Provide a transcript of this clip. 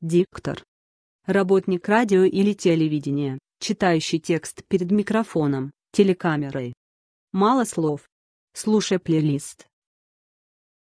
Диктор. Работник радио или телевидения, читающий текст перед микрофоном, телекамерой. Мало слов. Слушай плейлист.